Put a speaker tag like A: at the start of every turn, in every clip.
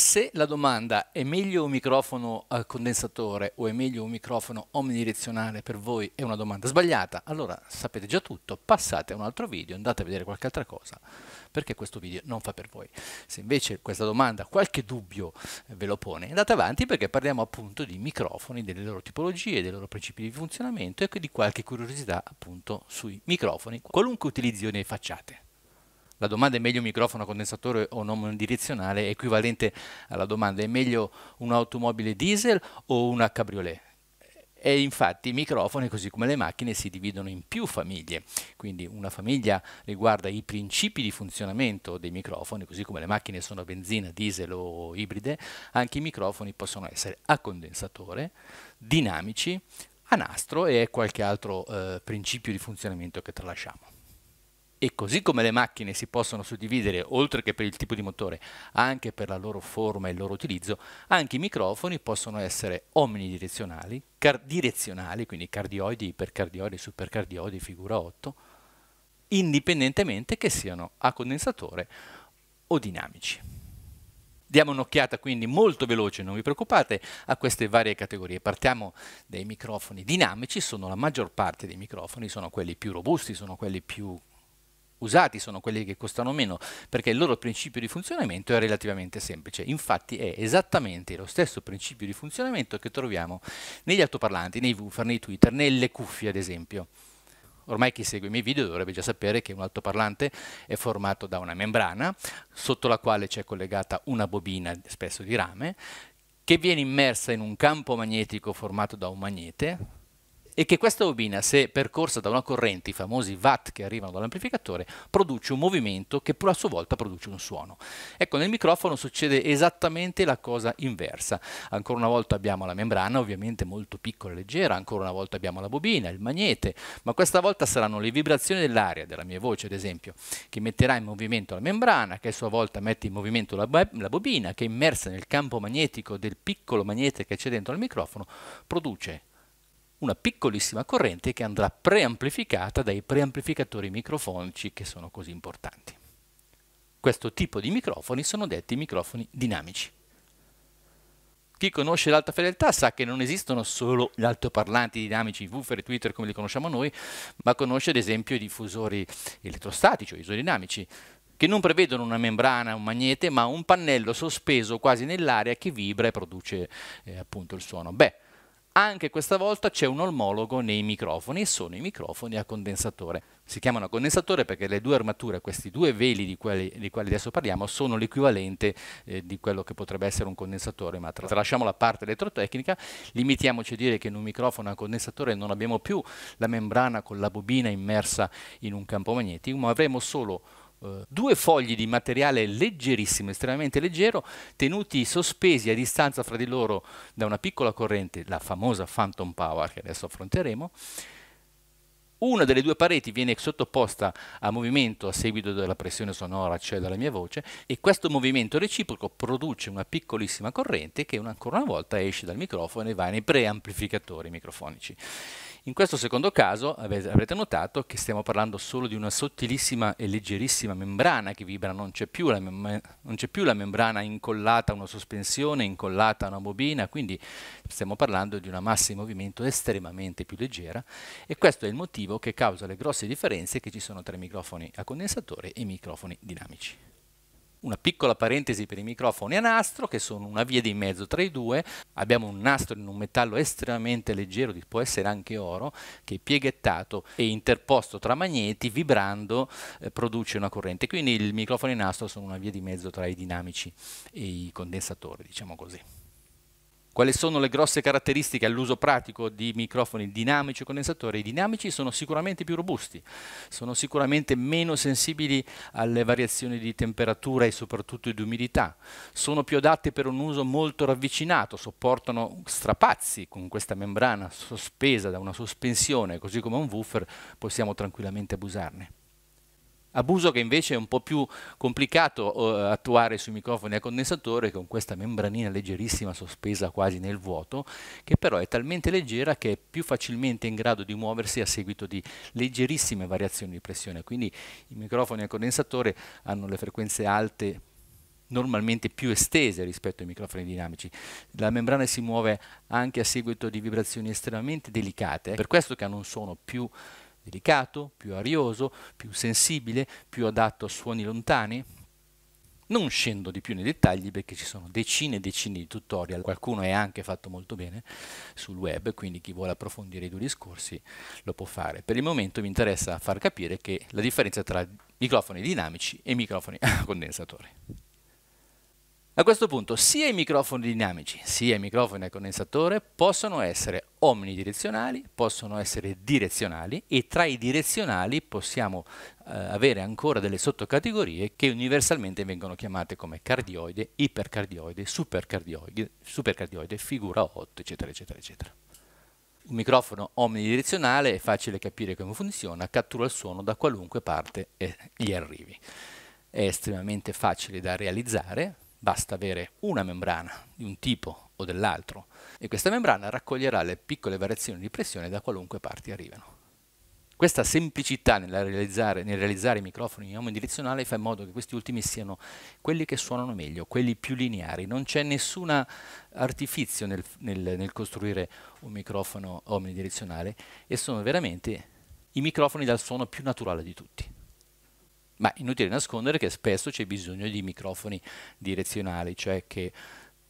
A: Se la domanda è meglio un microfono a eh, condensatore o è meglio un microfono omnidirezionale per voi è una domanda sbagliata, allora sapete già tutto, passate a un altro video, andate a vedere qualche altra cosa, perché questo video non fa per voi. Se invece questa domanda qualche dubbio eh, ve lo pone, andate avanti perché parliamo appunto di microfoni, delle loro tipologie, dei loro principi di funzionamento e di qualche curiosità appunto sui microfoni, qualunque utilizzo ne facciate. La domanda è meglio un microfono a condensatore o non direzionale, è equivalente alla domanda è meglio un'automobile diesel o una cabriolet? E infatti i microfoni, così come le macchine, si dividono in più famiglie. Quindi una famiglia riguarda i principi di funzionamento dei microfoni, così come le macchine sono benzina, diesel o ibride, anche i microfoni possono essere a condensatore, dinamici, a nastro e qualche altro eh, principio di funzionamento che tralasciamo. E così come le macchine si possono suddividere, oltre che per il tipo di motore, anche per la loro forma e il loro utilizzo, anche i microfoni possono essere omnidirezionali, car- direzionali, quindi cardioidi, ipercardioidi, supercardioidi, figura 8, indipendentemente che siano a condensatore o dinamici. Diamo un'occhiata quindi molto veloce, non vi preoccupate, a queste varie categorie. Partiamo dai microfoni dinamici, sono la maggior parte dei microfoni, sono quelli più robusti, sono quelli più usati sono quelli che costano meno perché il loro principio di funzionamento è relativamente semplice. Infatti è esattamente lo stesso principio di funzionamento che troviamo negli altoparlanti, nei woofer, nei tweeter, nelle cuffie ad esempio. Ormai chi segue i miei video dovrebbe già sapere che un altoparlante è formato da una membrana sotto la quale c'è collegata una bobina, spesso di rame, che viene immersa in un campo magnetico formato da un magnete, e che questa bobina, se percorsa da una corrente, i famosi watt che arrivano dall'amplificatore, produce un movimento che a sua volta produce un suono. Ecco, nel microfono succede esattamente la cosa inversa. Ancora una volta abbiamo la membrana, ovviamente molto piccola e leggera, ancora una volta abbiamo la bobina, il magnete, ma questa volta saranno le vibrazioni dell'aria, della mia voce ad esempio, che metterà in movimento la membrana, che a sua volta mette in movimento la, la bobina, che immersa nel campo magnetico del piccolo magnete che c'è dentro al microfono, produce una piccolissima corrente che andrà preamplificata dai preamplificatori microfonici che sono così importanti. Questo tipo di microfoni sono detti microfoni dinamici. Chi conosce l'alta fedeltà sa che non esistono solo gli altoparlanti dinamici, woofer e tweeter come li conosciamo noi, ma conosce ad esempio i diffusori elettrostatici o isodinamici, che non prevedono una membrana, un magnete, ma un pannello sospeso quasi nell'aria che vibra e produce eh, appunto il suono. Beh, anche questa volta c'è un omologo nei microfoni e sono i microfoni a condensatore. Si chiamano condensatore perché le due armature, questi due veli di quali, di quali adesso parliamo, sono l'equivalente eh, di quello che potrebbe essere un condensatore, ma tralasciamo la parte elettrotecnica, limitiamoci a dire che in un microfono a condensatore non abbiamo più la membrana con la bobina immersa in un campo magnetico, ma avremo solo eh, due fogli di materiale leggerissimo, estremamente leggero, tenuti sospesi a distanza fra di loro da una piccola corrente, la famosa Phantom Power che adesso affronteremo. Una delle due pareti viene sottoposta a movimento a seguito della pressione sonora, cioè dalla mia voce, e questo movimento reciproco produce una piccolissima corrente che ancora una volta esce dal microfono e va nei preamplificatori microfonici. In questo secondo caso avrete notato che stiamo parlando solo di una sottilissima e leggerissima membrana che vibra, non c'è più, più, la membrana incollata a una sospensione, incollata a una bobina, quindi stiamo parlando di una massa di movimento estremamente più leggera e questo è il motivo che causa le grosse differenze che ci sono tra i microfoni a condensatore e i microfoni dinamici. Una piccola parentesi per i microfoni a nastro, che sono una via di mezzo tra i due. Abbiamo un nastro in un metallo estremamente leggero, che può essere anche oro, che è pieghettato e interposto tra magneti, vibrando eh, produce una corrente. Quindi i microfoni a nastro sono una via di mezzo tra i dinamici e i condensatori, diciamo così. Quali sono le grosse caratteristiche all'uso pratico di microfoni dinamici o condensatori? I dinamici sono sicuramente più robusti, sono sicuramente meno sensibili alle variazioni di temperatura e soprattutto di umidità, sono più adatti per un uso molto ravvicinato, sopportano strapazzi con questa membrana sospesa da una sospensione, così come un woofer possiamo tranquillamente abusarne. Abuso che invece è un po' più complicato eh, attuare sui microfoni a condensatore con questa membranina leggerissima sospesa quasi nel vuoto, che però è talmente leggera che è più facilmente in grado di muoversi a seguito di leggerissime variazioni di pressione. Quindi i microfoni a condensatore hanno le frequenze alte normalmente più estese rispetto ai microfoni dinamici. La membrana si muove anche a seguito di vibrazioni estremamente delicate, per questo che hanno un suono più delicato, più arioso, più sensibile, più adatto a suoni lontani. Non scendo di più nei dettagli perché ci sono decine e decine di tutorial, qualcuno è anche fatto molto bene sul web, quindi chi vuole approfondire i due discorsi lo può fare. Per il momento mi interessa far capire che la differenza tra microfoni dinamici e microfoni a condensatore. A questo punto sia i microfoni dinamici sia i microfoni a condensatore possono essere omnidirezionali, possono essere direzionali e tra i direzionali possiamo eh, avere ancora delle sottocategorie che universalmente vengono chiamate come cardioide, ipercardioide, supercardioide, supercardioide figura 8, eccetera, eccetera, eccetera. Un microfono omnidirezionale è facile capire come funziona, cattura il suono da qualunque parte gli arrivi. È estremamente facile da realizzare, Basta avere una membrana di un tipo o dell'altro e questa membrana raccoglierà le piccole variazioni di pressione da qualunque parte arrivano. Questa semplicità nel realizzare, nel realizzare i microfoni in omodirezionali fa in modo che questi ultimi siano quelli che suonano meglio, quelli più lineari. Non c'è nessun artificio nel, nel, nel costruire un microfono omnidirezionale e sono veramente i microfoni dal suono più naturale di tutti. Ma inutile nascondere che spesso c'è bisogno di microfoni direzionali, cioè che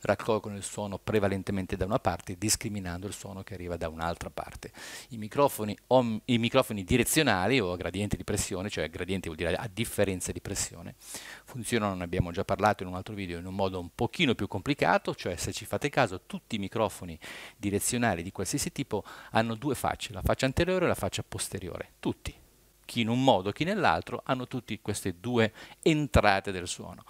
A: raccolgono il suono prevalentemente da una parte, discriminando il suono che arriva da un'altra parte. I microfoni, om, I microfoni, direzionali o a gradiente di pressione, cioè gradiente vuol dire a differenza di pressione, funzionano, ne abbiamo già parlato in un altro video, in un modo un pochino più complicato, cioè se ci fate caso tutti i microfoni direzionali di qualsiasi tipo hanno due facce, la faccia anteriore e la faccia posteriore, tutti chi in un modo, chi nell'altro, hanno tutte queste due entrate del suono.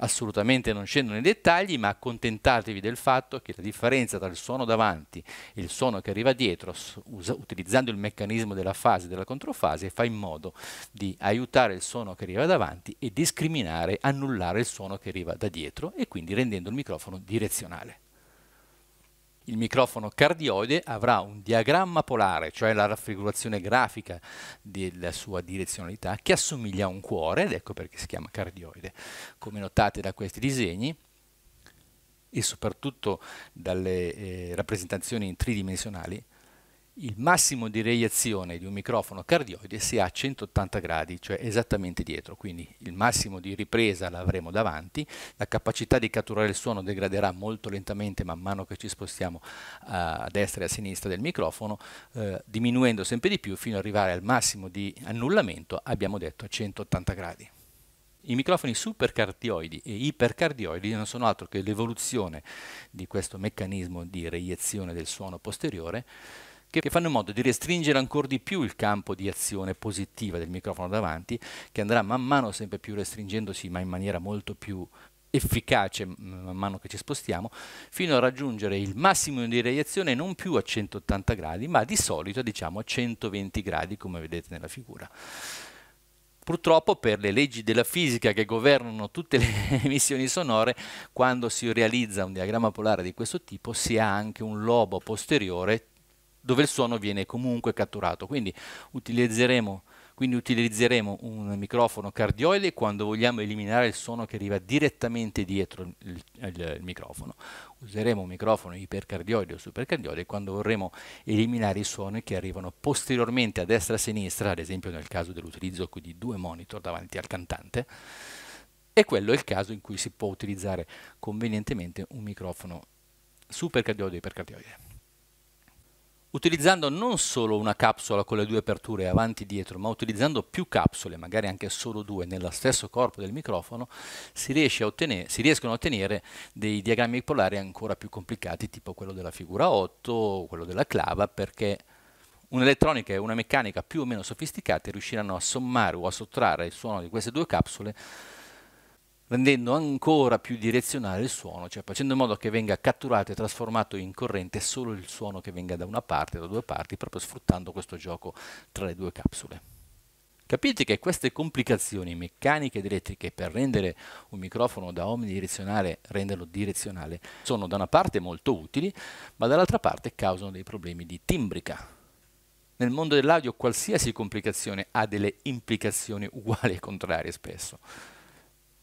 A: Assolutamente non scendo nei dettagli, ma accontentatevi del fatto che la differenza tra il suono davanti e il suono che arriva dietro, utilizzando il meccanismo della fase e della controfase, fa in modo di aiutare il suono che arriva davanti e discriminare, annullare il suono che arriva da dietro e quindi rendendo il microfono direzionale. Il microfono cardioide avrà un diagramma polare, cioè la raffigurazione grafica della sua direzionalità, che assomiglia a un cuore, ed ecco perché si chiama cardioide. Come notate da questi disegni, e soprattutto dalle eh, rappresentazioni tridimensionali, il massimo di reiezione di un microfono cardioide si ha a 180 gradi, cioè esattamente dietro, quindi il massimo di ripresa l'avremo davanti, la capacità di catturare il suono degraderà molto lentamente man mano che ci spostiamo a destra e a sinistra del microfono, eh, diminuendo sempre di più fino ad arrivare al massimo di annullamento, abbiamo detto a 180 gradi. I microfoni supercardioidi e ipercardioidi non sono altro che l'evoluzione di questo meccanismo di reiezione del suono posteriore che fanno in modo di restringere ancora di più il campo di azione positiva del microfono davanti, che andrà man mano sempre più restringendosi, ma in maniera molto più efficace man mano che ci spostiamo, fino a raggiungere il massimo di reazione non più a 180 gradi, ma di solito diciamo a 120 gradi, come vedete nella figura. Purtroppo per le leggi della fisica che governano tutte le emissioni sonore, quando si realizza un diagramma polare di questo tipo si ha anche un lobo posteriore dove il suono viene comunque catturato. Quindi utilizzeremo, quindi utilizzeremo un microfono cardioide quando vogliamo eliminare il suono che arriva direttamente dietro il, il, il, il microfono. Useremo un microfono ipercardioide o supercardioide quando vorremmo eliminare i suoni che arrivano posteriormente a destra e a sinistra, ad esempio nel caso dell'utilizzo di due monitor davanti al cantante. E quello è il caso in cui si può utilizzare convenientemente un microfono supercardioide o ipercardioide utilizzando non solo una capsula con le due aperture avanti e dietro, ma utilizzando più capsule, magari anche solo due, nello stesso corpo del microfono, si, ottenere, si riescono a ottenere dei diagrammi polari ancora più complicati, tipo quello della figura 8 o quello della clava, perché un'elettronica e una meccanica più o meno sofisticate riusciranno a sommare o a sottrarre il suono di queste due capsule rendendo ancora più direzionale il suono, cioè facendo in modo che venga catturato e trasformato in corrente solo il suono che venga da una parte, da due parti, proprio sfruttando questo gioco tra le due capsule. Capite che queste complicazioni meccaniche ed elettriche per rendere un microfono da omnidirezionale, renderlo direzionale, sono da una parte molto utili, ma dall'altra parte causano dei problemi di timbrica, nel mondo dell'audio qualsiasi complicazione ha delle implicazioni uguali e contrarie spesso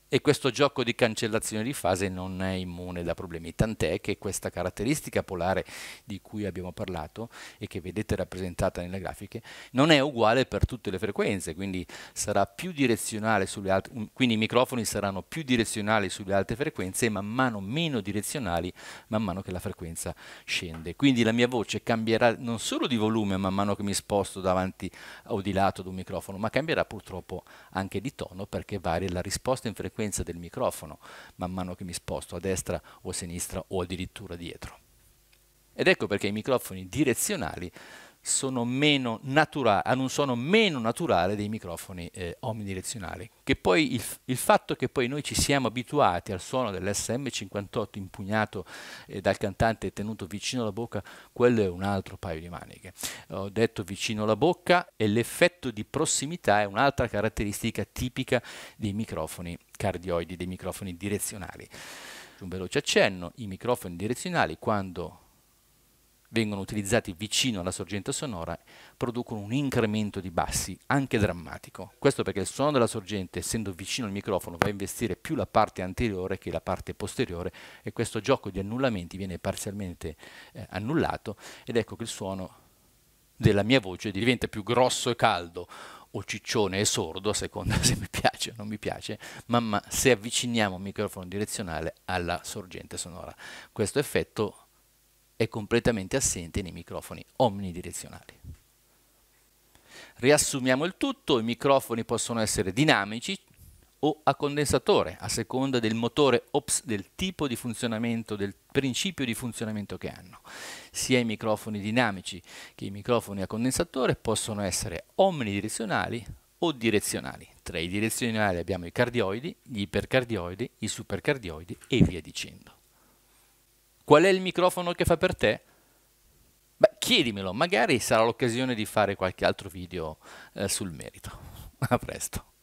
A: e questo gioco di cancellazione di fase non è immune da problemi, tant'è che questa caratteristica polare di cui abbiamo parlato e che vedete rappresentata nelle grafiche non è uguale per tutte le frequenze, quindi sarà più direzionale sulle alte, quindi i microfoni saranno più direzionali sulle alte frequenze e man mano meno direzionali man mano che la frequenza scende. Quindi la mia voce cambierà non solo di volume man mano che mi sposto davanti o di lato ad un microfono, ma cambierà purtroppo anche di tono perché varia la risposta in frequenza frequenza del microfono man mano che mi sposto a destra o a sinistra o addirittura dietro. Ed ecco perché i microfoni direzionali non sono meno naturali dei microfoni eh, omnidirezionali. Che poi il, il, fatto che poi noi ci siamo abituati al suono dell'SM58 impugnato eh, dal cantante e tenuto vicino alla bocca, quello è un altro paio di maniche. Ho detto vicino alla bocca e l'effetto di prossimità è un'altra caratteristica tipica dei microfoni cardioidi, dei microfoni direzionali. Un veloce accenno, i microfoni direzionali quando vengono utilizzati vicino alla sorgente sonora producono un incremento di bassi, anche drammatico. Questo perché il suono della sorgente, essendo vicino al microfono, va a investire più la parte anteriore che la parte posteriore e questo gioco di annullamenti viene parzialmente eh, annullato ed ecco che il suono della mia voce diventa più grosso e caldo o ciccione e sordo, a seconda se mi piace o non mi piace, ma, ma se avviciniamo il microfono direzionale alla sorgente sonora. Questo effetto è completamente assente nei microfoni omnidirezionali. Riassumiamo il tutto, i microfoni possono essere dinamici o a condensatore, a seconda del motore ops, del tipo di funzionamento, del principio di funzionamento che hanno. Sia i microfoni dinamici che i microfoni a condensatore possono essere omnidirezionali o direzionali. Tra i direzionali abbiamo i cardioidi, gli ipercardioidi, i supercardioidi e via dicendo. Qual è il microfono che fa per te? Beh, chiedimelo, magari sarà l'occasione di fare qualche altro video eh, sul merito. A presto.